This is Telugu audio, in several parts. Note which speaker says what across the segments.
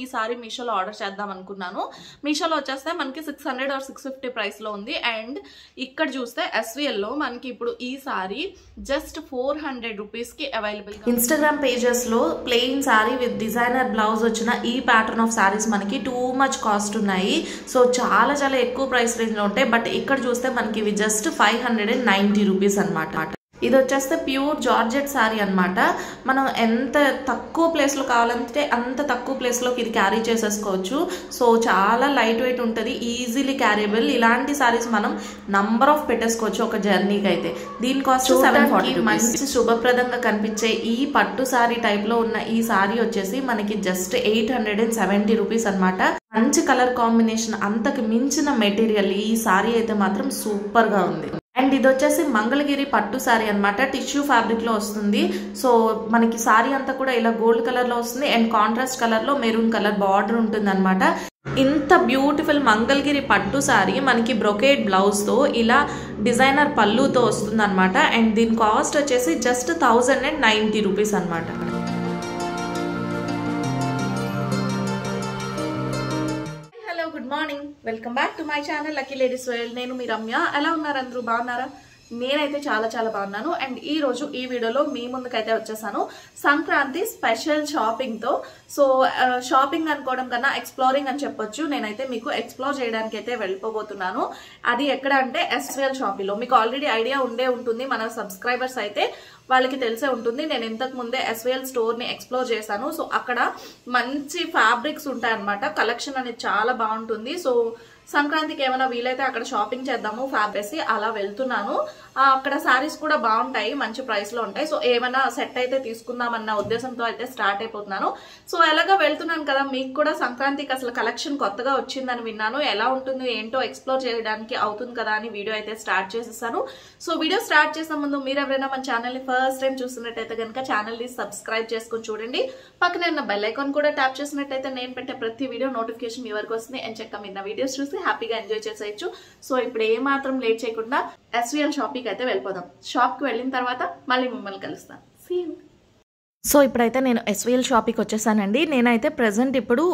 Speaker 1: ఈ సారీ మీషోలో ఆర్డర్ చేద్దాం అనుకున్నాను మీషోలో వచ్చేస్తే మనకి six hundred or six fifty ప్రైస్లో ఉంది అండ్ ఇక్కడ చూస్తే ఎస్విఎల్లో మనకి ఇప్పుడు ఈ సారీ జస్ట్ ఫోర్ హండ్రెడ్ రూపీస్కి అవైలబుల్ ఇన్స్టాగ్రామ్ పేజెస్లో plain sari with designer blouse వచ్చిన ఈ ప్యాటర్న్ ఆఫ్ శారీస్ మనకి టూ మచ్ కాస్ట్ ఉన్నాయి సో చాలా చాలా ఎక్కువ ప్రైస్ రేంజ్లో ఉంటాయి బట్ ఇక్కడ చూస్తే మనకి ఇవి just five hundred and ninety rupees అనమాట ఇది వచ్చేస్తే ప్యూర్ జార్జెట్ శారీ అనమాట మనం ఎంత తక్కువ ప్లేస్లో కావాలంటే అంత తక్కువ ప్లేస్లోకి ఇది క్యారీ చేసేసుకోవచ్చు సో చాలా లైట్ వెయిట్ ఉంటుంది ఈజీలీ క్యారియబుల్ ఇలాంటి శారీస్ మనం నంబర్ ఆఫ్ పెట్టేసుకోవచ్చు ఒక జర్నీకి అయితే దీని కాస్ట్ సెవెన్ ఫార్టీ మంచి శుభప్రదంగా కనిపించే ఈ పట్టు శారీ టైప్లో ఉన్న ఈ శారీ వచ్చేసి మనకి just eight hundred and seventy rupees అనమాట మంచి కలర్ కాంబినేషన్ అంతకు మించిన మెటీరియల్ ఈ శారీ అయితే మాత్రం సూపర్గా ఉంది అండ్ ఇది వచ్చేసి మంగళగిరి పట్టు శారీ అనమాట టిష్యూ ఫ్యాబ్రిక్ లో వస్తుంది సో మనకి శారీ అంతా కూడా ఇలా గోల్డ్ కలర్ లో వస్తుంది అండ్ కాంట్రాస్ట్ కలర్ లో మెరూన్ కలర్ బార్డర్ ఉంటుంది అనమాట ఇంత బ్యూటిఫుల్ మంగళగిరి పట్టు శారీ మనకి బ్రొకేడ్ తో ఇలా డిజైనర్ పళ్ళుతో వస్తుంది అనమాట అండ్ దీని కాస్ట్ వచ్చేసి just thousand and ninety rupees అనమాట good morning welcome back to my channel lucky ladies వేల్ నేను మీ రమ్య ఎలా ఉన్నారు అందరూ బాగున్నారా నేనైతే చాలా చాలా బాగున్నాను అండ్ ఈ రోజు ఈ వీడియోలో మీ ముందుకైతే వచ్చేసాను సంక్రాంతి స్పెషల్ షాపింగ్తో సో షాపింగ్ అనుకోవడం కన్నా ఎక్స్ప్లోరింగ్ అని చెప్పొచ్చు నేనైతే మీకు ఎక్స్ప్లోర్ చేయడానికి అయితే వెళ్ళిపోబోతున్నాను అది ఎక్కడ అంటే ఎస్వీఎల్ షాపింగ్లో మీకు ఆల్రెడీ ఐడియా ఉండే ఉంటుంది మన సబ్స్క్రైబర్స్ అయితే వాళ్ళకి తెలిసే ఉంటుంది నేను ఇంతకు ముందే ఎస్విఎల్ స్టోర్ని ఎక్స్ప్లోర్ చేశాను సో అక్కడ మంచి ఫ్యాబ్రిక్స్ ఉంటాయన్నమాట కలెక్షన్ అనేది చాలా బాగుంటుంది సో సంక్రాంతికి ఏమైనా వీలైతే అక్కడ షాపింగ్ చేద్దాము ఫ్యాబ్రెస్ అలా వెళ్తున్నాను అక్కడ శారీస్ కూడా బాగుంటాయి మంచి ప్రైస్ లో ఉంటాయి సో ఏమైనా సెట్ అయితే తీసుకుందామన్న ఉద్దేశంతో అయితే స్టార్ట్ అయిపోతున్నాను సో ఎలాగ వెళ్తున్నాను కదా మీకు కూడా సంక్రాంతికి అసలు కలెక్షన్ కొత్తగా వచ్చిందని విన్నాను ఎలా ఉంటుందో ఏంటో ఎక్స్ప్లోర్ చేయడానికి అవుతుంది కదా అని వీడియో అయితే స్టార్ట్ చేసేసాను సో వీడియో స్టార్ట్ చేసే ముందు మీరు ఎవరైనా మన ఛానల్ని ఫస్ట్ టైం చూస్తున్నట్టయితే కనుక ఛానల్ని సబ్స్క్రైబ్ చేసుకుని చూడండి పక్కన బెల్ ఐకాన్ కూడా ట్యాప్ చేసినట్టయితే నేను పెట్టే ప్రతి వీడియో నోటిఫికేషన్ మీ వరకు వస్తుంది అని చెక్క మీద వీడియోస్ చూసి హ్యాపీగా ఎంజాయ్ చేసేయచ్చు సో ఇప్పుడు ఏ మాత్రం లేట్ చేయకుండా ఎస్విఎల్ షాపింగ్కి అయితే వెళ్ళిపోదాం షాప్కి వెళ్ళిన తర్వాత మళ్ళీ మిమ్మల్ని కలుస్తాను సీ సో ఇప్పుడైతే నేను ఎస్విఎల్ షాప్కి వచ్చేసానండి నేనైతే ప్రజెంట్ ఇప్పుడు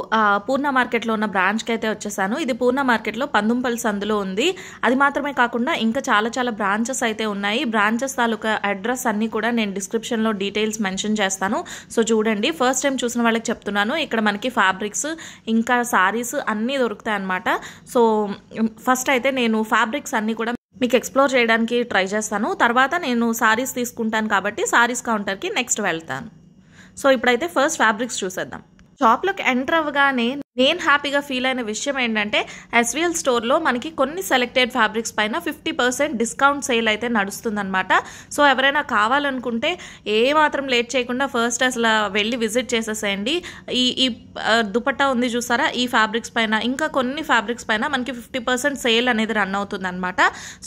Speaker 1: పూర్ణ మార్కెట్లో ఉన్న బ్రాంచ్కి అయితే వచ్చేసాను ఇది పూర్ణ మార్కెట్లో పందుంపల్లి సందులో ఉంది అది మాత్రమే కాకుండా ఇంకా చాలా చాలా బ్రాంచెస్ అయితే ఉన్నాయి బ్రాంచెస్ తాలూకా అడ్రస్ అన్నీ కూడా నేను డిస్క్రిప్షన్లో డీటెయిల్స్ మెన్షన్ చేస్తాను సో చూడండి ఫస్ట్ టైం చూసిన వాళ్ళకి చెప్తున్నాను ఇక్కడ మనకి ఫ్యాబ్రిక్స్ ఇంకా సారీస్ అన్నీ దొరుకుతాయి అనమాట సో ఫస్ట్ అయితే నేను ఫ్యాబ్రిక్స్ అన్నీ కూడా మీకు ఎక్స్ప్లోర్ చేయడానికి ట్రై చేస్తాను తర్వాత నేను సారీస్ తీసుకుంటాను కాబట్టి సారీస్ కౌంటర్కి నెక్స్ట్ వెళ్తాను సో ఇప్పుడైతే ఫస్ట్ ఫ్యాబ్రిక్స్ చూసేద్దాం షాప్లోకి ఎంటర్ అవ్వగానే నేను హ్యాపీగా ఫీల్ అయిన విషయం ఏంటంటే ఎస్విఎల్ స్టోర్లో మనకి కొన్ని సెలెక్టెడ్ ఫ్యాబ్రిక్స్ పైన ఫిఫ్టీ పర్సెంట్ డిస్కౌంట్ సేల్ అయితే అనమాట సో ఎవరైనా కావాలనుకుంటే ఏ మాత్రం లేట్ చేయకుండా ఫస్ట్ అసలు వెళ్ళి విజిట్ చేసేసేయండి ఈ ఈ దుపట్టా ఉంది చూసారా ఈ ఫ్యాబ్రిక్స్ పైన ఇంకా కొన్ని ఫ్యాబ్రిక్స్ పైన మనకి ఫిఫ్టీ పర్సెంట్ సేల్ అనేది రన్ అనమాట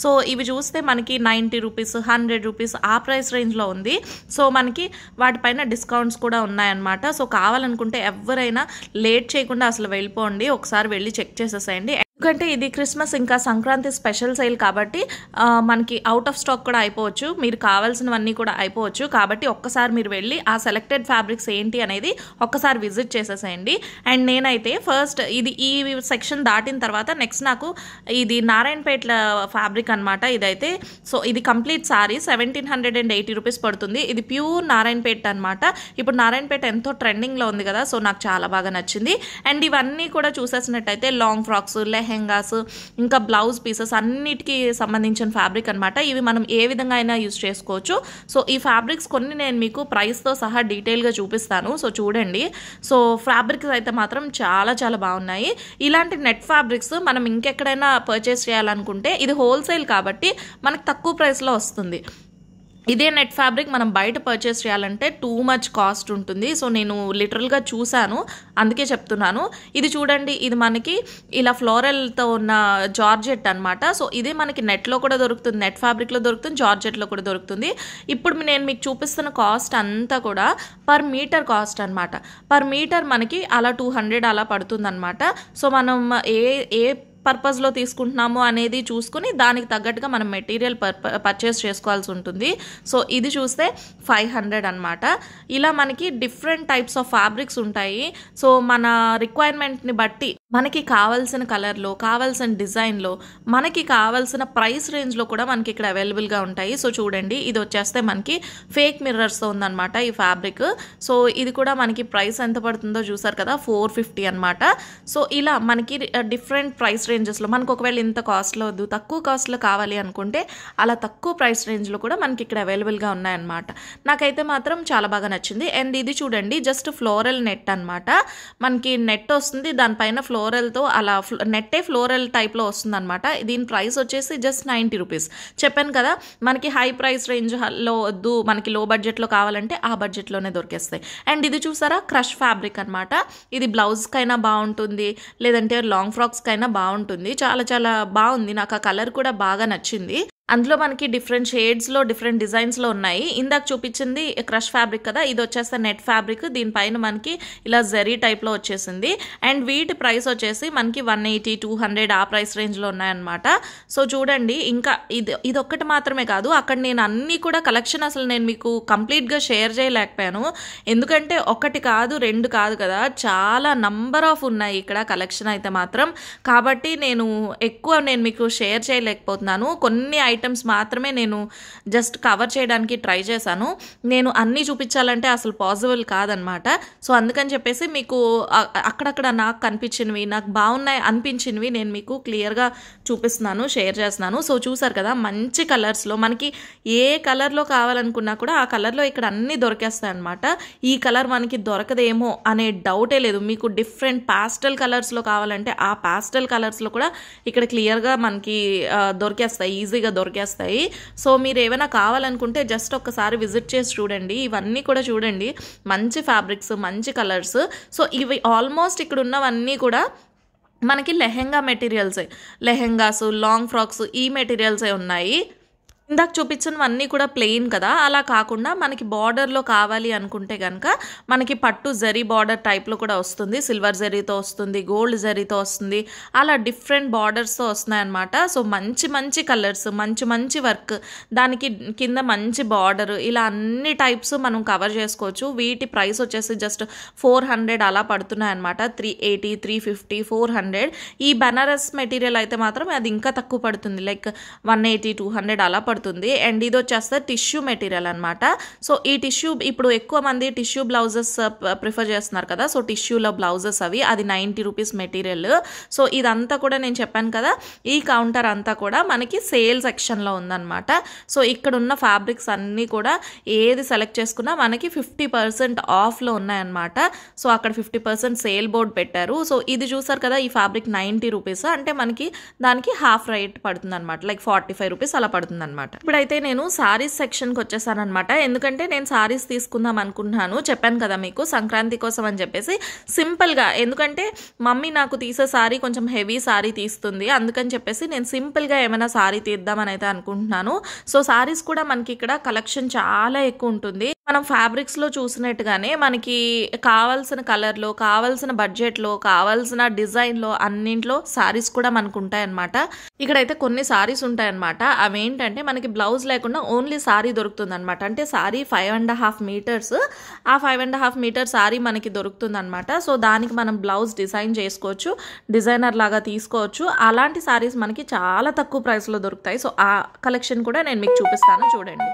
Speaker 1: సో ఇవి చూస్తే మనకి నైంటీ రూపీస్ హండ్రెడ్ రూపీస్ ఆ ప్రైస్ రేంజ్లో ఉంది సో మనకి వాటిపైన డిస్కౌంట్స్ కూడా ఉన్నాయన్నమాట సో కావాలనుకుంటే ఎవరైనా లేట్ చేయకుండా అసలు వెళ్ళిపోండి ఒకసారి వెళ్ళి చెక్ చేసేసేయండి ఎందుకంటే ఇది క్రిస్మస్ ఇంకా సంక్రాంతి స్పెషల్ సేల్ కాబట్టి మనకి అవుట్ ఆఫ్ స్టాక్ కూడా అయిపోవచ్చు మీరు కావాల్సినవన్నీ కూడా అయిపోవచ్చు కాబట్టి ఒక్కసారి మీరు వెళ్ళి ఆ సెలెక్టెడ్ ఫ్యాబ్రిక్స్ ఏంటి అనేది ఒక్కసారి విజిట్ చేసేసేయండి అండ్ నేనైతే ఫస్ట్ ఇది ఈ సెక్షన్ దాటిన తర్వాత నెక్స్ట్ నాకు ఇది నారాయణపేట ఫ్యాబ్రిక్ అనమాట ఇదైతే సో ఇది complete sari seventeen hundred and eighty rupees పడుతుంది ఇది ప్యూర్ నారాయణపేట అనమాట ఇప్పుడు నారాయణపేట ఎంతో ట్రెండింగ్లో ఉంది కదా సో నాకు చాలా బాగా నచ్చింది అండ్ ఇవన్నీ కూడా చూసేసినట్టయితే లాంగ్ ఫ్రాక్స్ లే లెహెంగాస్ ఇంకా బ్లౌజ్ పీసెస్ అన్నిటికీ సంబంధించిన ఫ్యాబ్రిక్ అనమాట ఇవి మనం ఏ విధంగా అయినా యూజ్ చేసుకోవచ్చు సో ఈ ఫ్యాబ్రిక్స్ కొన్ని నేను మీకు ప్రైస్తో సహా డీటెయిల్గా చూపిస్తాను సో చూడండి సో ఫ్యాబ్రిక్స్ అయితే మాత్రం చాలా చాలా బాగున్నాయి ఇలాంటి నెట్ ఫ్యాబ్రిక్స్ మనం ఇంకెక్కడైనా పర్చేస్ చేయాలనుకుంటే ఇది హోల్సేల్ కాబట్టి మనకు తక్కువ ప్రైస్లో వస్తుంది ఇదే నెట్ ఫ్యాబ్రిక్ మనం బయట పర్చేస్ చేయాలంటే టూ మచ్ కాస్ట్ ఉంటుంది సో నేను లిటరల్గా చూశాను అందుకే చెప్తున్నాను ఇది చూడండి ఇది మనకి ఇలా ఫ్లోరల్తో ఉన్న జార్జెట్ అనమాట సో ఇదే మనకి నెట్లో కూడా దొరుకుతుంది నెట్ ఫ్యాబ్రిక్లో దొరుకుతుంది జార్జెట్లో కూడా దొరుకుతుంది ఇప్పుడు నేను మీకు చూపిస్తున్న కాస్ట్ అంతా కూడా పర్ మీటర్ కాస్ట్ అనమాట పర్ మీటర్ మనకి అలా టూ హండ్రెడ్ అలా పడుతుందన్నమాట సో మనం ఏ ఏ పర్పస్లో తీసుకుంటున్నాము అనేది చూసుకుని దానికి తగ్గట్టుగా మనం మెటీరియల్ పర్చేస్ చేసుకోవాల్సి ఉంటుంది సో ఇది చూస్తే ఫైవ్ హండ్రెడ్ అనమాట ఇలా మనకి డిఫరెంట్ టైప్స్ ఆఫ్ ఫ్యాబ్రిక్స్ ఉంటాయి సో మన రిక్వైర్మెంట్ని బట్టి మనకి కావాల్సిన కలర్లో కావాల్సిన డిజైన్లో మనకి కావాల్సిన ప్రైస్ రేంజ్లో కూడా మనకి ఇక్కడ అవైలబుల్గా ఉంటాయి సో చూడండి ఇది వచ్చేస్తే మనకి ఫేక్ మిర్రర్స్తో ఉందన్నమాట ఈ ఫ్యాబ్రిక్ సో ఇది కూడా మనకి ప్రైస్ ఎంత పడుతుందో చూసారు కదా ఫోర్ ఫిఫ్టీ అనమాట సో ఇలా మనకి డిఫరెంట్ ప్రైస్ రేంజెస్లో మనకు ఒకవేళ ఇంత కాస్ట్లో వద్దు తక్కువ కాస్ట్లో కావాలి అనుకుంటే అలా తక్కువ ప్రైస్ రేంజ్లో కూడా మనకి ఇక్కడ అవైలబుల్గా ఉన్నాయన్నమాట నాకైతే మాత్రం చాలా బాగా నచ్చింది అండ్ ఇది చూడండి జస్ట్ ఫ్లోరల్ నెట్ అనమాట మనకి నెట్ వస్తుంది దానిపైన ఫ్లో ఫ్లోరల్తో అలా నెట్టే ఫ్లోరల్ టైప్లో వస్తుందన్నమాట దీని ప్రైస్ వచ్చేసి జస్ట్ నైంటీ రూపీస్ చెప్పాను కదా మనకి హై ప్రైస్ రేంజ్లో వద్దు మనకి లో బడ్జెట్లో కావాలంటే ఆ బడ్జెట్లోనే దొరికేస్తాయి అండ్ ఇది చూసారా క్రష్ ఫ్యాబ్రిక్ అనమాట ఇది బ్లౌజ్కైనా బాగుంటుంది లేదంటే లాంగ్ ఫ్రాక్స్కైనా బాగుంటుంది చాలా చాలా బాగుంది నాకు ఆ కలర్ కూడా బాగా నచ్చింది అందులో మనకి డిఫరెంట్ షేడ్స్లో డిఫరెంట్ డిజైన్స్లో ఉన్నాయి ఇందాక చూపించింది క్రష్ ఫ్యాబ్రిక్ కదా ఇది వచ్చేస్తే నెట్ ఫ్యాబ్రిక్ దీనిపైన మనకి ఇలా జెరీ టైప్లో వచ్చేసింది అండ్ వీటి ప్రైస్ వచ్చేసి మనకి వన్ ఎయిటీ టూ హండ్రెడ్ ఆ ప్రైస్ రేంజ్లో ఉన్నాయన్నమాట సో చూడండి ఇంకా ఇది ఇది ఒక్కటి మాత్రమే కాదు అక్కడ నేను అన్ని కూడా కలెక్షన్ అసలు నేను మీకు కంప్లీట్గా షేర్ చేయలేకపోయాను ఎందుకంటే ఒకటి కాదు రెండు కాదు కదా చాలా నంబర్ ఆఫ్ ఉన్నాయి ఇక్కడ కలెక్షన్ అయితే మాత్రం కాబట్టి నేను ఎక్కువ నేను మీకు షేర్ చేయలేకపోతున్నాను కొన్ని ఐటమ్స్ మాత్రమే నేను జస్ట్ కవర్ చేయడానికి ట్రై చేశాను నేను అన్నీ చూపించాలంటే అసలు పాసిబుల్ కాదనమాట సో అందుకని చెప్పేసి మీకు అక్కడక్కడ నాకు కనిపించినవి నాకు బాగున్నాయి అనిపించినవి నేను మీకు క్లియర్గా చూపిస్తున్నాను షేర్ చేస్తున్నాను సో చూసారు కదా మంచి కలర్స్లో మనకి ఏ కలర్లో కావాలనుకున్నా కూడా ఆ కలర్లో ఇక్కడ అన్నీ దొరికేస్తాయి అనమాట ఈ కలర్ మనకి దొరకదేమో అనే డౌటే లేదు మీకు డిఫరెంట్ పాస్టల్ కలర్స్లో కావాలంటే ఆ పాస్టల్ కలర్స్లో కూడా ఇక్కడ క్లియర్గా మనకి దొరికేస్తాయి ఈజీగా దొరికి దొరికేస్తాయి సో మీరు ఏమైనా కావాలనుకుంటే జస్ట్ ఒక్కసారి విజిట్ చేసి చూడండి ఇవన్నీ కూడా చూడండి మంచి ఫ్యాబ్రిక్స్ మంచి కలర్స్ సో ఇవి ఆల్మోస్ట్ ఇక్కడ ఉన్నవన్నీ కూడా మనకి లెహెంగా మెటీరియల్సే లెహెంగాస్ లాంగ్ ఫ్రాక్స్ ఈ మెటీరియల్సే ఉన్నాయి ఇందాక చూపించినవన్నీ కూడా ప్లెయిన్ కదా అలా కాకుండా మనకి బార్డర్లో కావాలి అనుకుంటే కనుక మనకి పట్టు జరీ బార్డర్ టైప్లో కూడా వస్తుంది సిల్వర్ జరీతో వస్తుంది గోల్డ్ జరీతో వస్తుంది అలా డిఫరెంట్ బార్డర్స్తో వస్తున్నాయన్నమాట సో మంచి మంచి కలర్స్ మంచి మంచి వర్క్ దానికి కింద మంచి బార్డర్ ఇలా అన్ని టైప్స్ మనం కవర్ చేసుకోవచ్చు వీటి ప్రైస్ వచ్చేసి జస్ట్ ఫోర్ హండ్రెడ్ అలా పడుతున్నాయన్నమాట three eighty three fifty four hundred ఈ బెనారస్ మెటీరియల్ అయితే మాత్రం అది ఇంకా తక్కువ పడుతుంది like one eighty two hundred అలా పడుతుంది పడుతుంది అండ్ ఇది వచ్చేస్తే టిష్యూ మెటీరియల్ అనమాట సో ఈ టిష్యూ ఇప్పుడు ఎక్కువ మంది టిష్యూ బ్లౌజెస్ ప్రిఫర్ చేస్తున్నారు కదా సో టిష్యూలో బ్లౌజెస్ అవి అది నైంటీ రూపీస్ మెటీరియల్ సో ఇదంతా కూడా నేను చెప్పాను కదా ఈ కౌంటర్ అంతా కూడా మనకి సేల్ సెక్షన్లో ఉందన్నమాట సో ఇక్కడ ఉన్న ఫ్యాబ్రిక్స్ అన్నీ కూడా ఏది సెలెక్ట్ చేసుకున్నా మనకి ఫిఫ్టీ పర్సెంట్ ఆఫ్లో ఉన్నాయన్నమాట సో అక్కడ ఫిఫ్టీ పర్సెంట్ సేల్ బోర్డ్ పెట్టారు సో ఇది చూసారు కదా ఈ ఫ్యాబ్రిక్ నైంటీ రూపీస్ అంటే మనకి దానికి హాఫ్ రేట్ పడుతుంది అనమాట లైక్ ఫార్టీ ఫైవ్ రూపీస్ అలా పడుతుంది అనమాట అనమాట ఇప్పుడైతే నేను సారీస్ సెక్షన్కి వచ్చేసాను అనమాట ఎందుకంటే నేను సారీస్ తీసుకుందాం అనుకుంటున్నాను చెప్పాను కదా మీకు సంక్రాంతి కోసం అని చెప్పేసి సింపుల్గా ఎందుకంటే మమ్మీ నాకు తీసే సారీ కొంచెం హెవీ సారీ తీస్తుంది అందుకని చెప్పేసి నేను సింపుల్గా ఏమైనా సారీ తీద్దామని అయితే అనుకుంటున్నాను సో సారీస్ కూడా మనకి ఇక్కడ కలెక్షన్ చాలా ఎక్కువ ఉంటుంది మనం ఫ్యాబ్రిక్స్లో చూసినట్టుగానే మనకి కావాల్సిన కలర్లో కావాల్సిన బడ్జెట్లో కావాల్సిన డిజైన్లో అన్నింట్లో సారీస్ కూడా మనకు ఉంటాయన్నమాట ఇక్కడైతే కొన్ని సారీస్ ఉంటాయన్నమాట అవేంటంటే మనకి బ్లౌజ్ లేకుండా ఓన్లీ సారీ దొరుకుతుందన్నమాట అంటే sari five and half metres ఆ five and half metre sari మనకి దొరుకుతుందన్నమాట సో దానికి మనం బ్లౌజ్ డిజైన్ చేసుకోవచ్చు డిజైనర్ లాగా తీసుకోవచ్చు అలాంటి సారీస్ మనకి చాలా తక్కువ ప్రైస్లో దొరుకుతాయి సో ఆ కలెక్షన్ కూడా నేను మీకు చూపిస్తాను చూడండి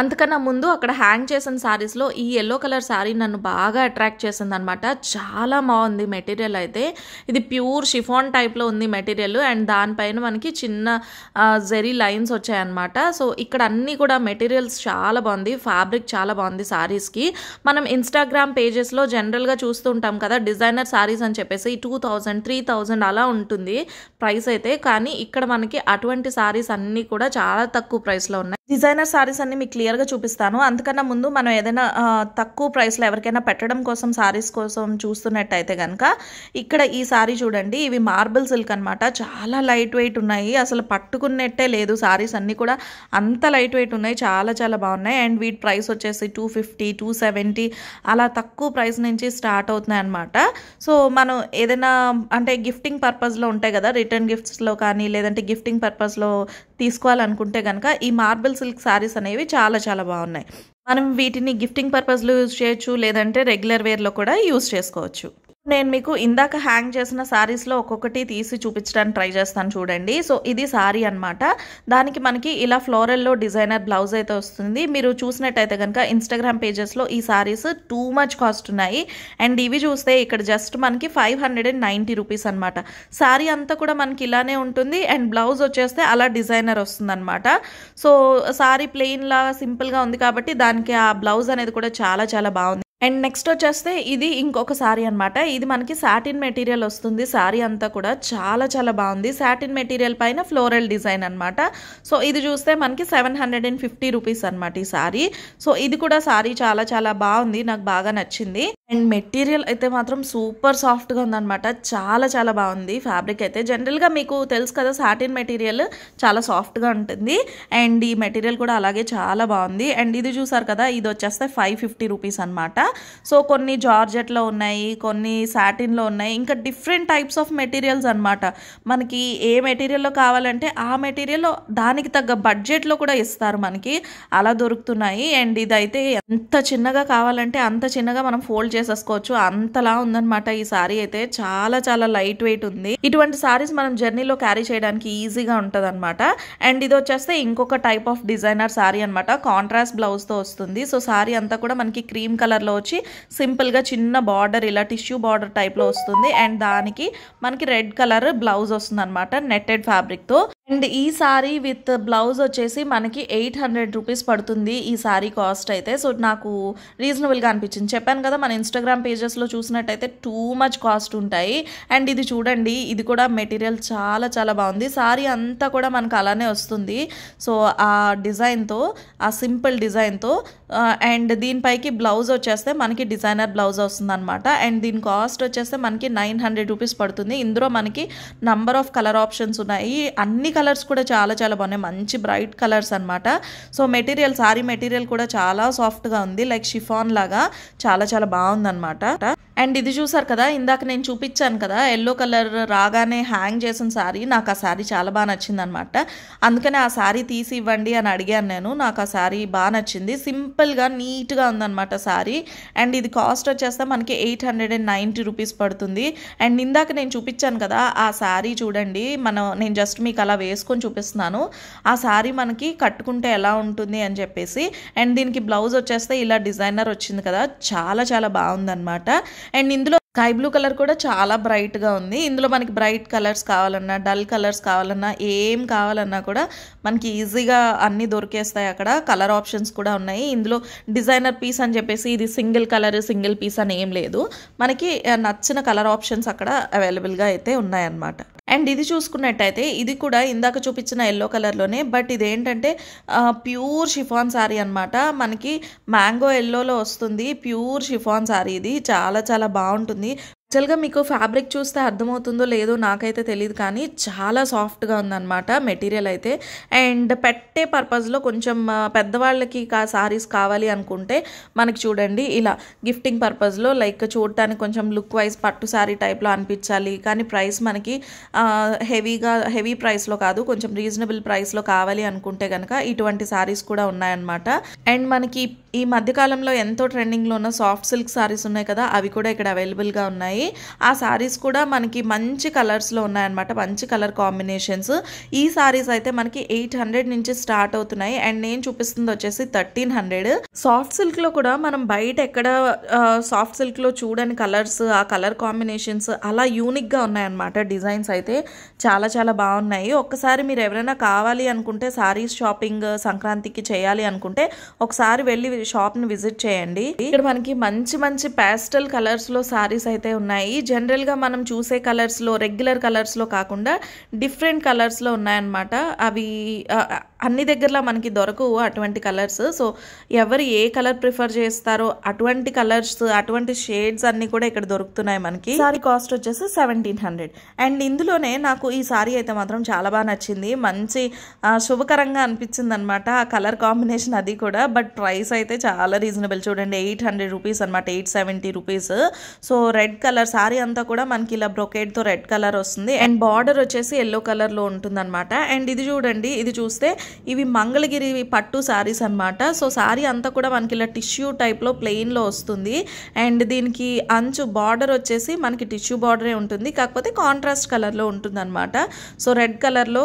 Speaker 1: అంతకన్నా ముందు అక్కడ హ్యాంగ్ చేసిన శారీస్లో ఈ ఎల్లో కలర్ శారీ నన్ను బాగా అట్రాక్ట్ చేసింది అనమాట చాలా బాగుంది మెటీరియల్ అయితే ఇది ప్యూర్ షిఫాన్ టైప్లో ఉంది మెటీరియల్ అండ్ దానిపైన మనకి చిన్న జెరీ లైన్స్ వచ్చాయన్నమాట సో ఇక్కడ అన్నీ కూడా మెటీరియల్స్ చాలా బాగుంది ఫ్యాబ్రిక్ చాలా బాగుంది శారీస్కి మనం ఇన్స్టాగ్రామ్ పేజెస్లో జనరల్గా చూస్తూ ఉంటాం కదా డిజైనర్ శారీస్ అని చెప్పేసి టూ థౌజండ్ త్రీ థౌజండ్ అలా ఉంటుంది ప్రైస్ అయితే కానీ ఇక్కడ మనకి అటువంటి శారీస్ అన్నీ కూడా చాలా తక్కువ ప్రైస్లో ఉన్నాయి డిజైనర్ శారీస్ అన్ని మీకు క్లియర్గా చూపిస్తాను అందుకన్నా ముందు మనం ఏదైనా తక్కువ ప్రైస్లో ఎవరికైనా పెట్టడం కోసం సారీస్ కోసం చూస్తున్నట్టయితే కనుక ఇక్కడ ఈ సారీ చూడండి ఇవి మార్బుల్ సిల్క్ అనమాట చాలా లైట్ వెయిట్ ఉన్నాయి అసలు పట్టుకున్నట్టే లేదు సారీస్ అన్నీ కూడా అంత లైట్ వెయిట్ ఉన్నాయి చాలా చాలా బాగున్నాయి అండ్ వీటి ప్రైస్ వచ్చేసి టూ ఫిఫ్టీ టూ సెవెంటీ అలా తక్కువ ప్రైస్ నుంచి స్టార్ట్ అవుతున్నాయి అనమాట సో మనం ఏదైనా అంటే గిఫ్టింగ్ పర్పస్లో ఉంటాయి కదా రిటర్న్ గిఫ్ట్స్లో కానీ లేదంటే గిఫ్టింగ్ పర్పస్లో తీసుకోవాలనుకుంటే కనుక ఈ మార్బుల్ సిల్క్ శారీస్ అనేవి చాలా చాలా బాగున్నాయి మనం వీటిని గిఫ్టింగ్ పర్పస్లో యూజ్ చేయొచ్చు లేదంటే రెగ్యులర్ వేర్లో కూడా యూజ్ చేసుకోవచ్చు నేను మీకు ఇందాక హ్యాంగ్ చేసిన శారీస్లో ఒక్కొక్కటి తీసి చూపించడానికి ట్రై చేస్తాను చూడండి సో ఇది శారీ అనమాట దానికి మనకి ఇలా ఫ్లోరల్లో డిజైనర్ బ్లౌజ్ అయితే వస్తుంది మీరు చూసినట్టయితే కనుక ఇన్స్టాగ్రామ్ పేజెస్లో ఈ శారీస్ టూ మచ్ కాస్ట్ ఉన్నాయి అండ్ ఇవి చూస్తే ఇక్కడ జస్ట్ మనకి five hundred and ninety rupees అనమాట శారీ అంతా కూడా మనకి ఇలానే ఉంటుంది అండ్ బ్లౌజ్ వచ్చేస్తే అలా డిజైనర్ వస్తుందన్నమాట సో శారీ ప్లెయిన్ లాగా సింపుల్గా ఉంది కాబట్టి దానికి ఆ బ్లౌజ్ అనేది కూడా చాలా చాలా బాగుంది అండ్ నెక్స్ట్ వచ్చేస్తే ఇది ఇంకొక శారీ అనమాట ఇది మనకి సాటిన్ మెటీరియల్ వస్తుంది శారీ అంతా కూడా చాలా చాలా బాగుంది సాటిన్ మెటీరియల్ పైన ఫ్లోరల్ డిజైన్ అనమాట సో ఇది చూస్తే మనకి seven hundred and fifty rupees అనమాట ఈ శారీ సో ఇది కూడా శారీ చాలా చాలా బాగుంది నాకు బాగా నచ్చింది అండ్ మెటీరియల్ అయితే మాత్రం సూపర్ సాఫ్ట్గా ఉందన్నమాట చాలా చాలా బాగుంది ఫ్యాబ్రిక్ అయితే జనరల్గా మీకు తెలుసు కదా సాటిన్ మెటీరియల్ చాలా సాఫ్ట్గా ఉంటుంది అండ్ ఈ మెటీరియల్ కూడా అలాగే చాలా బాగుంది అండ్ ఇది చూసారు కదా ఇది వచ్చేస్తే ఫైవ్ ఫిఫ్టీ రూపీస్ అనమాట సో కొన్ని జార్జెట్లో ఉన్నాయి కొన్ని సాటిన్లో ఉన్నాయి ఇంకా డిఫరెంట్ టైప్స్ ఆఫ్ మెటీరియల్స్ అనమాట మనకి ఏ మెటీరియల్లో కావాలంటే ఆ మెటీరియల్ దానికి తగ్గ బడ్జెట్లో కూడా ఇస్తారు మనకి అలా దొరుకుతున్నాయి అండ్ ఇదైతే ఎంత చిన్నగా కావాలంటే అంత చిన్నగా మనం ఫోల్డ్ చేసేసుకోవచ్చు అంతలా ఉందన్నమాట ఈ సారీ అయితే చాలా చాలా లైట్ వెయిట్ ఉంది ఇటువంటి సారీస్ మనం జర్నీలో క్యారీ చేయడానికి ఈజీగా ఉంటుంది అనమాట అండ్ ఇది వచ్చేస్తే ఇంకొక టైప్ ఆఫ్ డిజైనర్ సారీ అనమాట కాంట్రాస్ట్ బ్లౌజ్తో వస్తుంది సో సారీ అంతా కూడా మనకి క్రీమ్ కలర్లో వచ్చి సింపుల్గా చిన్న బార్డర్ ఇలా టిష్యూ బార్డర్ టైప్లో వస్తుంది అండ్ దానికి మనకి రెడ్ కలర్ బ్లౌజ్ వస్తుంది అనమాట నెట్టెడ్ ఫ్యాబ్రిక్తో అండ్ ఈ సారీ విత్ బ్లౌజ్ వచ్చేసి మనకి ఎయిట్ హండ్రెడ్ రూపీస్ పడుతుంది ఈ సారీ కాస్ట్ అయితే సో నాకు రీజనబుల్గా అనిపించింది చెప్పాను కదా మన ఇన్స్టాగ్రామ్ పేజెస్లో చూసినట్టయితే టూ మచ్ కాస్ట్ ఉంటాయి అండ్ ఇది చూడండి ఇది కూడా మెటీరియల్ చాలా చాలా బాగుంది సారీ అంతా కూడా మనకు అలానే వస్తుంది సో ఆ డిజైన్తో ఆ సింపుల్ డిజైన్తో అండ్ దీనిపైకి బ్లౌజ్ వచ్చేస్తే మనకి డిజైనర్ బ్లౌజ్ వస్తుందన్నమాట అండ్ దీని కాస్ట్ వచ్చేస్తే మనకి నైన్ హండ్రెడ్ రూపీస్ పడుతుంది ఇందులో మనకి నంబర్ ఆఫ్ కలర్ ఆప్షన్స్ ఉన్నాయి అన్ని కలర్స్ కూడా చాలా చాలా బాగున్నాయి మంచి బ్రైట్ కలర్స్ అనమాట సో మెటీరియల్ సారీ మెటీరియల్ కూడా చాలా సాఫ్ట్గా ఉంది లైక్ షిఫాన్ లాగా చాలా చాలా బాగుందన్నమాట అండ్ ఇది చూసారు కదా ఇందాక నేను చూపించాను కదా ఎల్లో కలర్ రాగానే హ్యాంగ్ చేసిన శారీ నాకు ఆ శారీ చాలా బాగా నచ్చిందనమాట అందుకనే ఆ శారీ తీసి ఇవ్వండి అని అడిగాను నేను నాకు ఆ శారీ బాగా నచ్చింది సింపుల్గా నీట్గా ఉందనమాట శారీ అండ్ ఇది కాస్ట్ వచ్చేస్తే మనకి eight hundred and ninety rupees పడుతుంది అండ్ ఇందాక నేను చూపించాను కదా ఆ శారీ చూడండి మనం నేను జస్ట్ మీకు అలా వేసుకొని చూపిస్తున్నాను ఆ శారీ మనకి కట్టుకుంటే ఎలా ఉంటుంది అని చెప్పేసి అండ్ దీనికి బ్లౌజ్ వచ్చేస్తే ఇలా డిజైనర్ వచ్చింది కదా చాలా చాలా బాగుందనమాట అండ్ ఇందులో స్కై బ్లూ కలర్ కూడా చాలా బ్రైట్ గా ఉంది ఇందులో మనకి బ్రైట్ కలర్స్ కావాలన్నా డల్ కలర్స్ కావాలన్నా ఏం కావాలన్నా కూడా మనకి ఈజీగా అన్ని దొరికేస్తాయి అక్కడ కలర్ ఆప్షన్స్ కూడా ఉన్నాయి ఇందులో డిజైనర్ పీస్ అని చెప్పేసి ఇది సింగిల్ కలర్ సింగిల్ పీస్ అని ఏం లేదు మనకి నచ్చిన కలర్ ఆప్షన్స్ అక్కడ అవైలబుల్గా అయితే ఉన్నాయన్నమాట అండ్ ఇది చూసుకున్నట్టయితే ఇది కూడా ఇందాక చూపించిన ఎల్లో కలర్లోనే బట్ ఇదేంటంటే ప్యూర్ షిఫాన్ శారీ అనమాట మనకి మ్యాంగో ఎల్లోలో వస్తుంది ప్యూర్ షిఫాన్ శారీ ఇది చాలా చాలా బాగుంటుంది యాక్చువల్గా మీకు ఫ్యాబ్రిక్ చూస్తే అర్థమవుతుందో లేదో నాకైతే తెలియదు కానీ చాలా సాఫ్ట్గా ఉందన్నమాట మెటీరియల్ అయితే అండ్ పెట్టే పర్పస్లో కొంచెం పెద్దవాళ్ళకి కా సారీస్ కావాలి అనుకుంటే మనకి చూడండి ఇలా గిఫ్టింగ్ పర్పస్లో లైక్ చూడటానికి కొంచెం లుక్ వైజ్ పట్టు సారీ టైప్లో అనిపించాలి కానీ ప్రైస్ మనకి హెవీగా హెవీ ప్రైస్లో కాదు కొంచెం రీజనబుల్ ప్రైస్లో కావాలి అనుకుంటే కనుక ఇటువంటి సారీస్ కూడా ఉన్నాయన్నమాట అండ్ మనకి ఈ మధ్యకాలంలో ఎంతో ట్రెండింగ్లో ఉన్న సాఫ్ట్ సిల్క్ సారీస్ ఉన్నాయి కదా అవి కూడా ఇక్కడ అవైలబుల్గా ఉన్నాయి ఉన్నాయి ఆ శారీస్ కూడా మనకి మంచి కలర్స్లో ఉన్నాయన్నమాట మంచి కలర్ కాంబినేషన్స్ ఈ శారీస్ అయితే మనకి ఎయిట్ హండ్రెడ్ నుంచి స్టార్ట్ అవుతున్నాయి అండ్ నేను చూపిస్తుంది వచ్చేసి థర్టీన్ హండ్రెడ్ సాఫ్ట్ సిల్క్లో కూడా మనం బయట ఎక్కడ సాఫ్ట్ సిల్క్లో చూడని కలర్స్ ఆ కలర్ కాంబినేషన్స్ అలా యూనిక్గా ఉన్నాయన్నమాట డిజైన్స్ అయితే చాలా చాలా బాగున్నాయి ఒక్కసారి మీరు ఎవరైనా కావాలి అనుకుంటే శారీస్ షాపింగ్ సంక్రాంతికి చేయాలి అనుకుంటే ఒకసారి వెళ్ళి ని విజిట్ చేయండి ఇక్కడ మనకి మంచి మంచి ప్యాస్టల్ కలర్స్లో శారీస్ అయితే ఉన్నాయి జనరల్గా మనం చూసే కలర్స్లో రెగ్యులర్ కలర్స్లో కాకుండా డిఫరెంట్ కలర్స్లో ఉన్నాయన్నమాట అవి అన్ని దగ్గరలో మనకి దొరకవు అటువంటి కలర్స్ సో ఎవరు ఏ కలర్ ప్రిఫర్ చేస్తారో అటువంటి కలర్స్ అటువంటి షేడ్స్ అన్నీ కూడా ఇక్కడ దొరుకుతున్నాయి మనకి సారీ కాస్ట్ వచ్చేసి సెవెంటీన్ హండ్రెడ్ అండ్ ఇందులోనే నాకు ఈ సారీ అయితే మాత్రం చాలా బాగా నచ్చింది మంచి శుభకరంగా అనిపించింది అనమాట ఆ కలర్ కాంబినేషన్ అది కూడా బట్ ప్రైస్ అయితే చాలా రీజనబుల్ చూడండి ఎయిట్ హండ్రెడ్ రూపీస్ అనమాట eight seventy rupees so red colour colour sari అంతా కూడా మనకి ఇలా బ్రొకేడ్తో రెడ్ కలర్ వస్తుంది అండ్ బార్డర్ వచ్చేసి ఎల్లో కలర్లో అనమాట అండ్ ఇది చూడండి ఇది చూస్తే ఇవి మంగళగిరి పట్టు శారీస్ అనమాట సో శారీ అంతా కూడా మనకి ఇలా టిష్యూ టైప్లో ప్లెయిన్లో వస్తుంది అండ్ దీనికి అంచు బార్డర్ వచ్చేసి మనకి టిష్యూ బార్డరే ఉంటుంది కాకపోతే కాంట్రాస్ట్ కలర్లో అనమాట సో రెడ్ కలర్లో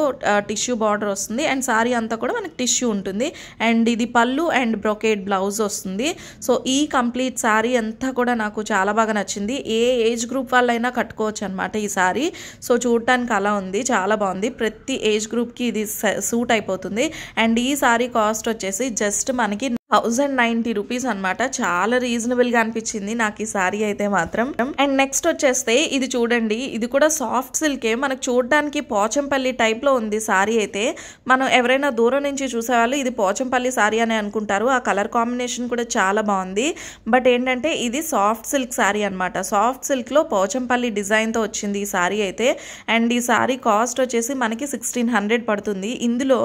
Speaker 1: టిష్యూ బార్డర్ వస్తుంది అండ్ శారీ అంతా కూడా మనకి టిష్యూ ఉంటుంది అండ్ ఇది పళ్ళు అండ్ బ్రొకేడ్ బ్లౌజ్ వస్తుంది సో ఈ కంప్లీట్ శారీ అంతా కూడా నాకు చాలా బాగా నచ్చింది ఏ ఏజ్ గ్రూప్ వాళ్ళైనా కట్టుకోవచ్చు అనమాట ఈ సారీ సో చూడటానికి అలా ఉంది చాలా బాగుంది ప్రతి ఏజ్ గ్రూప్కి ఇది సూట్ అయిపోతుంది అండ్ ఈ సారీ కాస్ట్ వచ్చేసి జస్ట్ మనకి థౌజండ్ నైన్టీ రూపీస్ అనమాట చాలా రీజనబుల్ గా అనిపించింది నాకు ఈ సారీ అయితే మాత్రం అండ్ నెక్స్ట్ వచ్చేస్తే ఇది చూడండి ఇది కూడా సాఫ్ట్ సిల్కే మనకు చూడడానికి పోచంపల్లి టైప్ లో ఉంది సారీ అయితే మనం ఎవరైనా దూరం నుంచి చూసేవాళ్ళు ఇది పోచంపల్లి సారీ అని అనుకుంటారు ఆ కలర్ కాంబినేషన్ కూడా చాలా బాగుంది బట్ ఏంటంటే ఇది సాఫ్ట్ సిల్క్ సారీ అనమాట సాఫ్ట్ సిల్క్ లో పోచంపల్లి డిజైన్ తో వచ్చింది ఈ సారీ అయితే అండ్ ఈ సారీ కాస్ట్ వచ్చేసి మనకి సిక్స్టీన్ హండ్రెడ్ పడుతుంది ఇందులో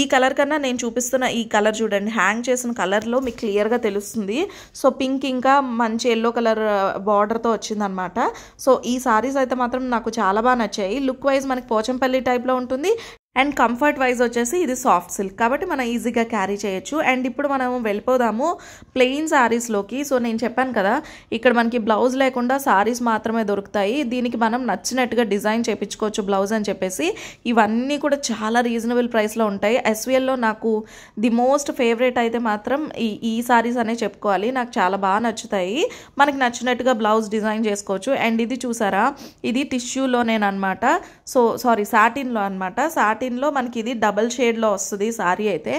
Speaker 1: ఈ కలర్ కన్నా నేను చూపిస్తున్న ఈ కలర్ చూడండి హ్యాంగ్ చేసిన కలర్లో మీకు క్లియర్గా తెలుస్తుంది సో పింక్ ఇంకా మంచి ఎల్లో కలర్ బార్డర్తో వచ్చిందనమాట సో ఈ సారీస్ అయితే మాత్రం నాకు చాలా బాగా నచ్చాయి లుక్ వైజ్ మనకి పోచంపల్లి టైప్లో ఉంటుంది అండ్ కంఫర్ట్ వైజ్ వచ్చేసి ఇది సాఫ్ట్ సిల్క్ కాబట్టి మనం ఈజీగా క్యారీ చేయొచ్చు అండ్ ఇప్పుడు మనం వెళ్ళిపోదాము ప్లెయిన్ శారీస్లోకి సో నేను చెప్పాను కదా ఇక్కడ మనకి బ్లౌజ్ లేకుండా శారీస్ మాత్రమే దొరుకుతాయి దీనికి మనం నచ్చినట్టుగా డిజైన్ చేయించుకోవచ్చు బ్లౌజ్ అని చెప్పేసి ఇవన్నీ కూడా చాలా రీజనబుల్ ప్రైస్లో ఉంటాయి ఎస్విఎల్లో నాకు ది మోస్ట్ ఫేవరెట్ అయితే మాత్రం ఈ ఈ శారీస్ అనే చెప్పుకోవాలి నాకు చాలా బాగా నచ్చుతాయి మనకి నచ్చినట్టుగా బ్లౌజ్ డిజైన్ చేసుకోవచ్చు అండ్ ఇది చూసారా ఇది అనమాట సో సారీ సాటిన్లో అనమాట సాటిన్ సాటిన్లో మనకి ఇది డబల్ షేడ్లో వస్తుంది సారీ అయితే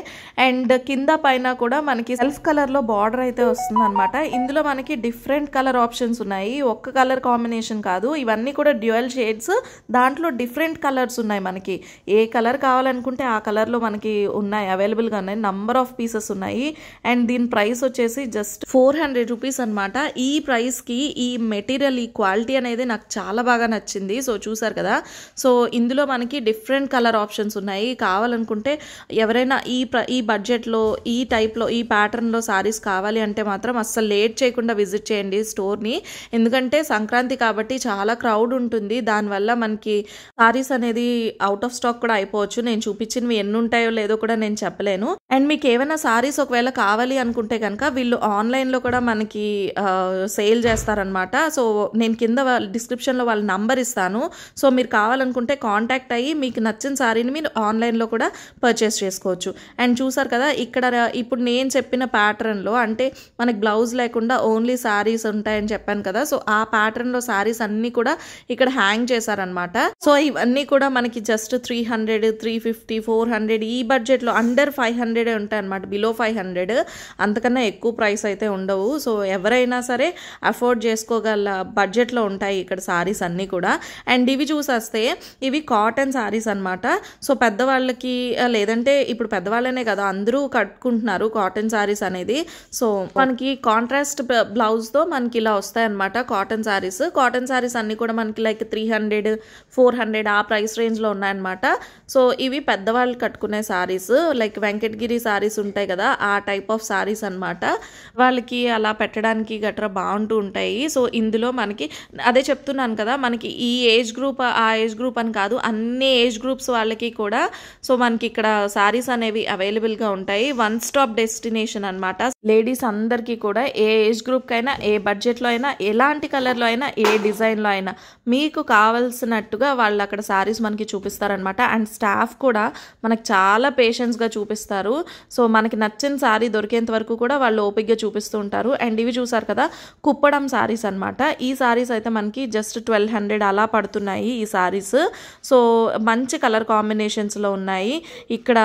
Speaker 1: అండ్ కింద పైన కూడా మనకి సెల్ఫ్ కలర్లో బార్డర్ అయితే వస్తుంది అనమాట ఇందులో మనకి డిఫరెంట్ కలర్ ఆప్షన్స్ ఉన్నాయి ఒక్క కలర్ కాంబినేషన్ కాదు ఇవన్నీ కూడా డ్యూయల్ షేడ్స్ దాంట్లో డిఫరెంట్ కలర్స్ ఉన్నాయి మనకి ఏ కలర్ కావాలనుకుంటే ఆ కలర్లో మనకి ఉన్నాయి అవైలబుల్గా ఉన్నాయి నంబర్ ఆఫ్ పీసెస్ ఉన్నాయి అండ్ దీని ప్రైస్ వచ్చేసి జస్ట్ ఫోర్ హండ్రెడ్ రూపీస్ అనమాట ఈ ప్రైస్కి ఈ మెటీరియల్ ఈ క్వాలిటీ అనేది నాకు చాలా బాగా నచ్చింది సో చూసారు కదా సో ఇందులో మనకి డిఫరెంట్ కలర్ ఆప్షన్ ఆప్షన్స్ ఉన్నాయి కావాలనుకుంటే ఎవరైనా ఈ ప్ర ఈ బడ్జెట్లో ఈ టైప్లో ఈ ప్యాటర్న్లో శారీస్ కావాలి అంటే మాత్రం అస్సలు లేట్ చేయకుండా విజిట్ చేయండి స్టోర్ని ఎందుకంటే సంక్రాంతి కాబట్టి చాలా క్రౌడ్ ఉంటుంది దానివల్ల మనకి సారీస్ అనేది అవుట్ ఆఫ్ స్టాక్ కూడా అయిపోవచ్చు నేను చూపించినవి ఎన్ని ఉంటాయో లేదో కూడా నేను చెప్పలేను అండ్ మీకు ఏమైనా సారీస్ ఒకవేళ కావాలి అనుకుంటే కనుక వీళ్ళు ఆన్లైన్లో కూడా మనకి సేల్ చేస్తారనమాట సో నేను కింద డిస్క్రిప్షన్లో వాళ్ళ నంబర్ ఇస్తాను సో మీరు కావాలనుకుంటే కాంటాక్ట్ అయ్యి మీకు నచ్చిన సారీ వాటిని మీరు ఆన్లైన్లో కూడా పర్చేస్ చేసుకోవచ్చు అండ్ చూసారు కదా ఇక్కడ ఇప్పుడు నేను చెప్పిన ప్యాటర్న్లో అంటే మనకి బ్లౌజ్ లేకుండా ఓన్లీ శారీస్ ఉంటాయని చెప్పాను కదా సో ఆ ప్యాటర్న్లో శారీస్ అన్నీ కూడా ఇక్కడ హ్యాంగ్ చేశారనమాట సో ఇవన్నీ కూడా మనకి just three hundred three fifty four hundred ఈ బడ్జెట్లో అండర్ ఫైవ్ హండ్రెడే ఉంటాయి అనమాట బిలో ఫైవ్ హండ్రెడ్ అంతకన్నా ఎక్కువ ప్రైస్ అయితే ఉండవు సో ఎవరైనా సరే అఫోర్డ్ చేసుకోగల బడ్జెట్లో ఉంటాయి ఇక్కడ శారీస్ అన్నీ కూడా అండ్ ఇవి చూసేస్తే ఇవి కాటన్ శారీస్ అనమాట సో పెద్దవాళ్ళకి లేదంటే ఇప్పుడు పెద్దవాళ్ళనే కదా అందరూ కట్టుకుంటున్నారు కాటన్ శారీస్ అనేది సో మనకి కాంట్రాస్ట్ బ్లౌజ్తో మనకి ఇలా వస్తాయి అనమాట కాటన్ శారీస్ కాటన్ శారీస్ అన్ని కూడా మనకి like three hundred four hundred ఆ ప్రైస్ రేంజ్లో ఉన్నాయన్నమాట సో ఇవి పెద్దవాళ్ళు కట్టుకునే శారీస్ లైక్ వెంకటగిరి శారీస్ ఉంటాయి కదా ఆ టైప్ ఆఫ్ శారీస్ అనమాట వాళ్ళకి అలా పెట్టడానికి గట్రా బాగుంటూ ఉంటాయి సో ఇందులో మనకి అదే చెప్తున్నాను కదా మనకి ఈ ఏజ్ గ్రూప్ ఆ ఏజ్ గ్రూప్ అని కాదు అన్ని ఏజ్ గ్రూప్స్ వాళ్ళకి వాళ్ళకి కూడా సో మనకి ఇక్కడ సారీస్ అనేవి అవైలబుల్ గా ఉంటాయి వన్ స్టాప్ డెస్టినేషన్ అనమాట లేడీస్ అందరికి కూడా ఏ ఏజ్ గ్రూప్ అయినా ఏ బడ్జెట్ లో అయినా ఎలాంటి కలర్ లో అయినా ఏ డిజైన్ లో అయినా మీకు కావలసినట్టుగా వాళ్ళు అక్కడ సారీస్ మనకి చూపిస్తారనమాట అండ్ స్టాఫ్ కూడా మనకు చాలా గా చూపిస్తారు సో మనకి నచ్చిన సారీ దొరికేంత వరకు కూడా వాళ్ళు ఓపిక్గా చూపిస్తూ ఉంటారు అండ్ ఇవి చూసారు కదా కుప్పడం సారీస్ అనమాట ఈ సారీస్ అయితే మనకి జస్ట్ ట్వెల్వ్ హండ్రెడ్ అలా పడుతున్నాయి ఈ సారీస్ సో మంచి కలర్ కాంబినేషన్ కాంబినేషన్స్లో ఉన్నాయి ఇక్కడ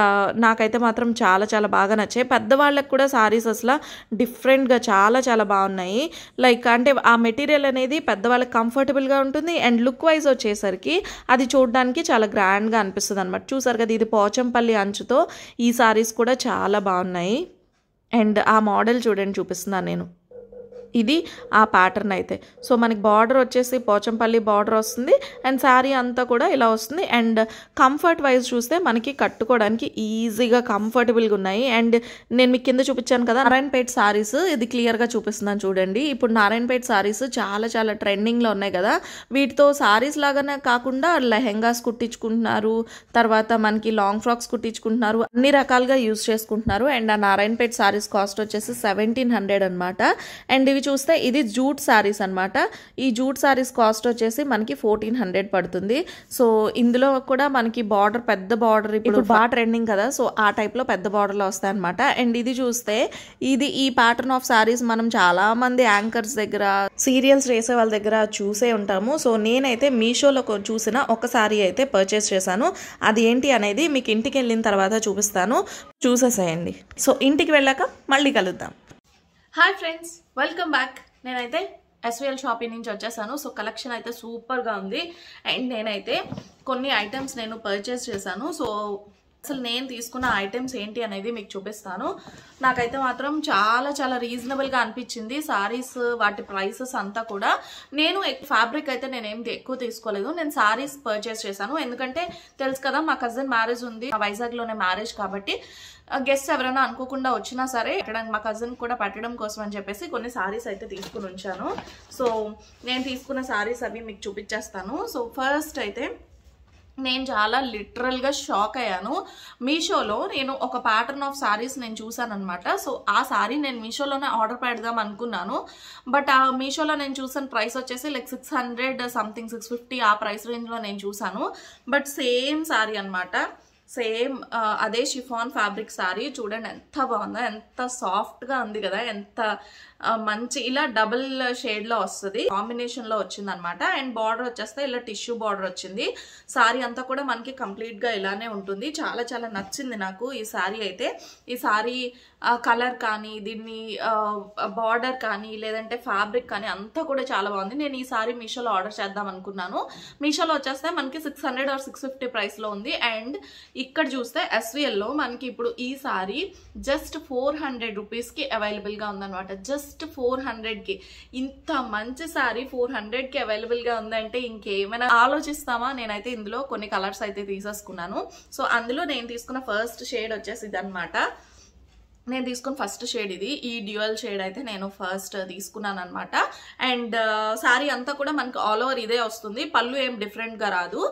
Speaker 1: నాకైతే మాత్రం చాలా చాలా బాగా నచ్చాయి పెద్దవాళ్ళకి కూడా సారీస్ అసలు డిఫరెంట్గా చాలా చాలా బాగున్నాయి లైక్ అంటే ఆ మెటీరియల్ అనేది పెద్దవాళ్ళకి కంఫర్టబుల్గా ఉంటుంది అండ్ లుక్ వైజ్ వచ్చేసరికి అది చూడడానికి చాలా గ్రాండ్గా అనిపిస్తుంది అనమాట చూసారు కదా ఇది పోచంపల్లి అంచుతో ఈ సారీస్ కూడా చాలా బాగున్నాయి అండ్ ఆ మోడల్ చూడండి చూపిస్తున్నాను నేను ఇది ఆ ప్యాటర్న్ అయితే సో మనకి బార్డర్ వచ్చేసి పోచంపల్లి బార్డర్ వస్తుంది అండ్ శారీ అంతా కూడా ఇలా వస్తుంది అండ్ కంఫర్ట్ వైజ్ చూస్తే మనకి కట్టుకోవడానికి ఈజీగా కంఫర్టబుల్గా ఉన్నాయి అండ్ నేను మీకు కింద చూపించాను కదా నారాయణపేట శారీస్ ఇది క్లియర్గా చూపిస్తున్నాను చూడండి ఇప్పుడు నారాయణపేట శారీస్ చాలా చాలా ట్రెండింగ్లో ఉన్నాయి కదా వీటితో శారీస్ లాగానే కాకుండా లెహెంగాస్ కుట్టించుకుంటున్నారు తర్వాత మనకి లాంగ్ ఫ్రాక్స్ కుట్టించుకుంటున్నారు అన్ని రకాలుగా యూజ్ చేసుకుంటున్నారు అండ్ ఆ నారాయణపేట శారీస్ కాస్ట్ వచ్చేసి సెవెంటీన్ హండ్రెడ్ అనమాట అండ్ ఇవి చూస్తే ఇది జూట్ శారీస్ అనమాట ఈ జూట్ శారీస్ కాస్ట్ వచ్చేసి మనకి ఫోర్టీన్ హండ్రెడ్ పడుతుంది సో ఇందులో కూడా మనకి బార్డర్ పెద్ద బార్డర్ ఇప్పుడు బాగా ట్రెండింగ్ కదా సో ఆ టైప్లో పెద్ద బార్డర్లో వస్తాయి అనమాట అండ్ ఇది చూస్తే ఇది ఈ ప్యాటర్న్ ఆఫ్ శారీస్ మనం చాలా మంది యాంకర్స్ దగ్గర సీరియల్స్ చేసే వాళ్ళ దగ్గర చూసే ఉంటాము సో నేనైతే మీషోలో చూసిన ఒక శారీ అయితే పర్చేస్ చేశాను అది ఏంటి అనేది మీకు ఇంటికి వెళ్ళిన తర్వాత చూపిస్తాను చూసేసేయండి సో ఇంటికి వెళ్ళాక మళ్ళీ కలుద్దాం హాయ్ ఫ్రెండ్స్ వెల్కమ్ బ్యాక్ నేనైతే ఎస్విఎల్ షాపింగ్ నుంచి వచ్చేసాను సో కలెక్షన్ అయితే సూపర్గా ఉంది అండ్ నేనైతే కొన్ని ఐటమ్స్ నేను పర్చేస్ చేశాను సో అసలు నేను తీసుకున్న ఐటమ్స్ ఏంటి అనేది మీకు చూపిస్తాను నాకైతే మాత్రం చాలా చాలా రీజనబుల్గా అనిపించింది సారీస్ వాటి ప్రైసెస్ అంతా కూడా నేను ఫ్యాబ్రిక్ అయితే నేనేం ఎక్కువ తీసుకోలేదు నేను సారీస్ పర్చేస్ చేశాను ఎందుకంటే తెలుసు కదా మా కజిన్ మ్యారేజ్ ఉంది వైజాగ్లోనే మ్యారేజ్ కాబట్టి గెస్ట్ ఎవరైనా అనుకోకుండా వచ్చినా సరే పెట్టడానికి మా కజిన్ కూడా పెట్టడం కోసం అని చెప్పేసి కొన్ని సారీస్ అయితే తీసుకుని ఉంచాను సో నేను తీసుకున్న సారీస్ అవి మీకు చూపించేస్తాను సో ఫస్ట్ అయితే నేను చాలా లిటరల్గా షాక్ అయ్యాను మీషోలో నేను ఒక ప్యాటర్న్ ఆఫ్ సారీస్ నేను చూసానమాట సో ఆ సారీ నేను మీషోలోనే ఆర్డర్ పెడదాం అనుకున్నాను బట్ ఆ మీషోలో నేను చూసిన ప్రైస్ వచ్చేసి like six hundred something six fifty ఆ ప్రైస్ రేంజ్లో నేను చూసాను బట్ సేమ్ శారీ అనమాట సేమ్ అదే షిఫాన్ ఫ్యాబ్రిక్ శారీ చూడండి ఎంత బాగుందో ఎంత సాఫ్ట్గా ఉంది కదా ఎంత మంచి ఇలా డబుల్ షేడ్లో వస్తుంది లో వచ్చింది అనమాట అండ్ బార్డర్ వచ్చేస్తే ఇలా టిష్యూ బార్డర్ వచ్చింది సారీ అంతా కూడా మనకి కంప్లీట్గా ఇలానే ఉంటుంది చాలా చాలా నచ్చింది నాకు ఈ సారీ అయితే ఈ సారీ కలర్ కానీ దీన్ని బార్డర్ కానీ లేదంటే ఫ్యాబ్రిక్ కానీ అంతా కూడా చాలా బాగుంది నేను ఈ సారీ మీషోలో ఆర్డర్ చేద్దాం అనుకున్నాను మీషోలో వచ్చేస్తే మనకి six hundred or six fifty ప్రైస్లో ఉంది అండ్ ఇక్కడ చూస్తే ఎస్విఎల్లో మనకి ఇప్పుడు ఈ సారీ జస్ట్ ఫోర్ హండ్రెడ్ రూపీస్కి అవైలబుల్గా ఉందనమాట జస్ట్ జస్ట్ ఫోర్ హండ్రెడ్కి ఇంత మంచి శారీ ఫోర్ హండ్రెడ్కి అవైలబుల్గా ఉందంటే ఇంకేమైనా ఆలోచిస్తామా నేనైతే ఇందులో కొన్ని కలర్స్ అయితే తీసేసుకున్నాను సో అందులో నేను తీసుకున్న ఫస్ట్ షేడ్ వచ్చేసి ఇదనమాట నేను తీసుకున్న ఫస్ట్ షేడ్ ఇది ఈ డ్యూయల్ షేడ్ అయితే నేను ఫస్ట్ తీసుకున్నాను అనమాట అండ్ శారీ అంతా కూడా మనకు ఆల్ ఓవర్ ఇదే వస్తుంది పళ్ళు ఏం డిఫరెంట్గా రాదు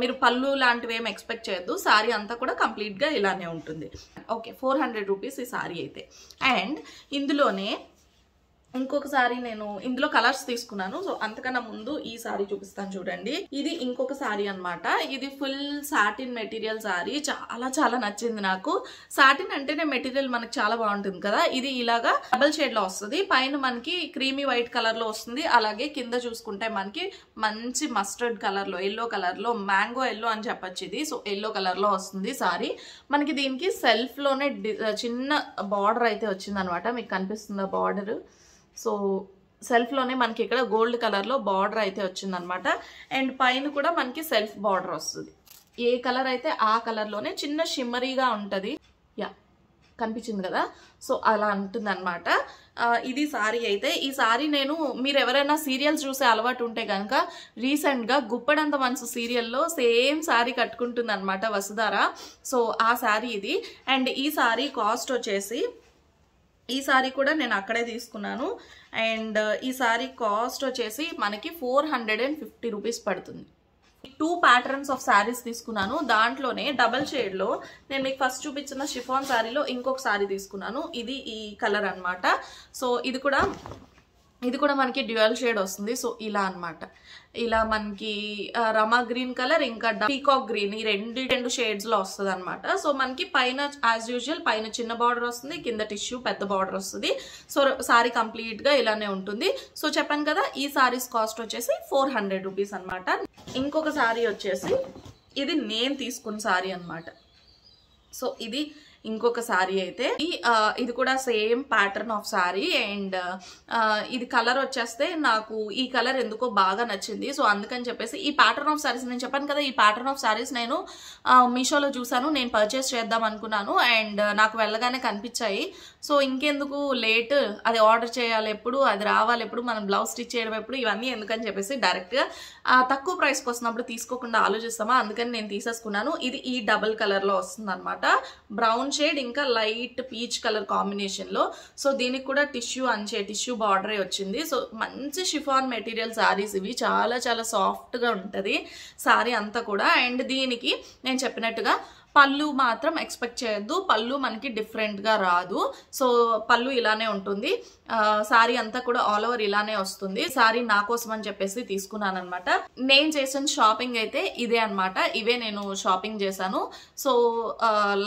Speaker 1: మీరు పళ్ళు లాంటివి ఏం ఎక్స్పెక్ట్ చేయొద్దు శారీ అంతా కూడా కంప్లీట్గా ఇలానే ఉంటుంది ఓకే ఫోర్ హండ్రెడ్ రూపీస్ ఈ శారీ అయితే అండ్ ఇందులోనే ఇంకొక సారీ నేను ఇందులో కలర్స్ తీసుకున్నాను సో అంతకన్నా ముందు ఈ సారీ చూపిస్తాను చూడండి ఇది ఇంకొక సారీ అనమాట ఇది ఫుల్ సాటిన్ మెటీరియల్ సారీ చాలా చాలా నచ్చింది నాకు సాటిన్ అంటేనే మెటీరియల్ మనకి చాలా బాగుంటుంది కదా ఇది ఇలాగా డబల్ షేడ్ లో వస్తుంది పైన మనకి క్రీమీ వైట్ కలర్ లో వస్తుంది అలాగే కింద చూసుకుంటే మనకి మంచి మస్టర్డ్ కలర్ లో ఎల్లో కలర్ లో మ్యాంగో ఎల్లో అని చెప్పొచ్చు ఇది సో ఎల్లో కలర్ లో వస్తుంది సారీ మనకి దీనికి సెల్ఫ్ లోనే చిన్న బార్డర్ అయితే వచ్చింది అనమాట మీకు కనిపిస్తుందా బార్డర్ సో సెల్ఫ్లోనే మనకి ఇక్కడ గోల్డ్ కలర్లో బార్డర్ అయితే వచ్చిందనమాట అండ్ పైన కూడా మనకి సెల్ఫ్ బార్డర్ వస్తుంది ఏ కలర్ అయితే ఆ కలర్లోనే చిన్న షిమ్మరీగా ఉంటుంది యా కనిపించింది కదా సో అలా ఉంటుందన్నమాట ఇది సారీ అయితే ఈ సారీ నేను మీరు ఎవరైనా సీరియల్స్ చూసే అలవాటు ఉంటే కనుక రీసెంట్గా గుప్పడంత మనసు సీరియల్లో సేమ్ సారీ కట్టుకుంటుంది అనమాట వసుధార సో ఆ శారీ ఇది అండ్ ఈ సారీ కాస్ట్ వచ్చేసి ఈ సారీ కూడా నేను అక్కడే తీసుకున్నాను అండ్ ఈ సారీ కాస్ట్ వచ్చేసి మనకి four hundred and fifty rupees పడుతుంది టూ ప్యాటర్న్స్ ఆఫ్ శారీస్ తీసుకున్నాను దాంట్లోనే డబల్ షేడ్లో నేను మీకు ఫస్ట్ చూపించిన షిఫాన్ శారీలో ఇంకొక శారీ తీసుకున్నాను ఇది ఈ కలర్ అనమాట సో ఇది కూడా ఇది కూడా మనకి డ్యూయల్ షేడ్ వస్తుంది సో ఇలా అనమాట ఇలా మనకి రమా గ్రీన్ కలర్ ఇంకా పీకాక్ గ్రీన్ ఈ రెండు రెండు షేడ్స్ లో వస్తుంది అనమాట సో మనకి పైన యాజ్ యూజువల్ పైన చిన్న బార్డర్ వస్తుంది కింద టిష్యూ పెద్ద బార్డర్ వస్తుంది సో సారీ కంప్లీట్ గా ఇలానే ఉంటుంది సో చెప్పాను కదా ఈ సారీస్ కాస్ట్ వచ్చేసి ఫోర్ హండ్రెడ్ రూపీస్ అనమాట ఇంకొక సారీ వచ్చేసి ఇది నేను తీసుకున్న సారీ అనమాట సో ఇది ఇంకొక సారీ అయితే ఈ ఇది కూడా same pattern of sari and ఇది కలర్ వచ్చేస్తే నాకు ఈ కలర్ ఎందుకో బాగా నచ్చింది సో అందుకని చెప్పేసి ఈ ప్యాటర్న్ ఆఫ్ సారీస్ నేను చెప్పాను కదా ఈ ప్యాటర్న్ ఆఫ్ సారీస్ నేను మీషోలో చూసాను నేను పర్చేస్ చేద్దాం అనుకున్నాను అండ్ నాకు వెళ్ళగానే కనిపించాయి సో ఇంకెందుకు లేట్ అది ఆర్డర్ చేయాలి ఎప్పుడు అది రావాలి ఎప్పుడు మనం బ్లౌజ్ స్టిచ్ చేయడం ఎప్పుడు ఇవన్నీ ఎందుకని చెప్పేసి డైరెక్ట్గా తక్కువ ప్రైస్కి వస్తున్నప్పుడు తీసుకోకుండా ఆలోచిస్తామా అందుకని నేను తీసేసుకున్నాను ఇది ఈ డబుల్ కలర్లో వస్తుంది అనమాట బ్రౌన్ షేడ్ ఇంకా లైట్ పీచ్ కలర్ కాంబినేషన్లో సో దీనికి కూడా టిష్యూ అంచే టిష్యూ బార్డరే వచ్చింది సో మంచి షిఫాన్ మెటీరియల్ శారీస్ ఇవి చాలా చాలా సాఫ్ట్గా ఉంటుంది శారీ అంతా కూడా అండ్ దీనికి నేను చెప్పినట్టుగా పళ్ళు మాత్రం ఎక్స్పెక్ట్ చేయొద్దు పళ్ళు మనకి డిఫరెంట్గా రాదు సో పళ్ళు ఇలానే ఉంటుంది సారీ అంతా కూడా ఆల్ ఓవర్ ఇలానే వస్తుంది సారీ నా కోసం అని చెప్పేసి తీసుకున్నాను అనమాట నేను చేసిన షాపింగ్ అయితే ఇదే అనమాట ఇవే నేను షాపింగ్ చేశాను సో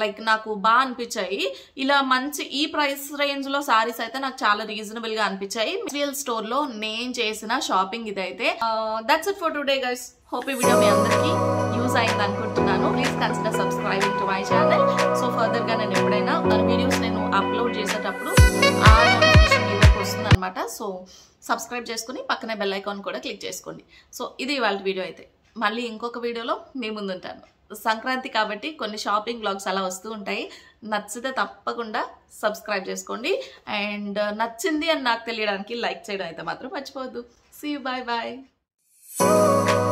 Speaker 1: లైక్ నాకు బాగా అనిపించాయి ఇలా మంచి ఈ ప్రైస్ రేంజ్లో సారీస్ అయితే నాకు చాలా రీజనబుల్గా అనిపించాయి మెటీరియల్ స్టోర్లో నేను చేసిన షాపింగ్ ఇదైతే that's it for today guys hope ఈ వీడియో మీ అందరికీ యూజ్ అయింది అనుకుంటున్నాను చేస్తున్నాను please consider subscribing to my channel so ఫర్దర్గా నేను ఎప్పుడైనా వీడియోస్ నేను అప్లోడ్ చేసేటప్పుడు ఆ నోటిఫికేషన్ వస్తుందనమాట సో సబ్స్క్రైబ్ చేసుకుని పక్కనే బెల్ ఐకాన్ కూడా క్లిక్ చేసుకోండి సో ఇది ఇవాళ వీడియో అయితే మళ్ళీ ఇంకొక వీడియోలో మీ ముందుంటాను సంక్రాంతి కాబట్టి కొన్ని షాపింగ్ బ్లాగ్స్ అలా వస్తూ ఉంటాయి నచ్చితే తప్పకుండా సబ్స్క్రైబ్ చేసుకోండి అండ్ నచ్చింది అని నాకు తెలియడానికి లైక్ చేయడం అయితే మాత్రం మర్చిపోవద్దు సీ బాయ్ బాయ్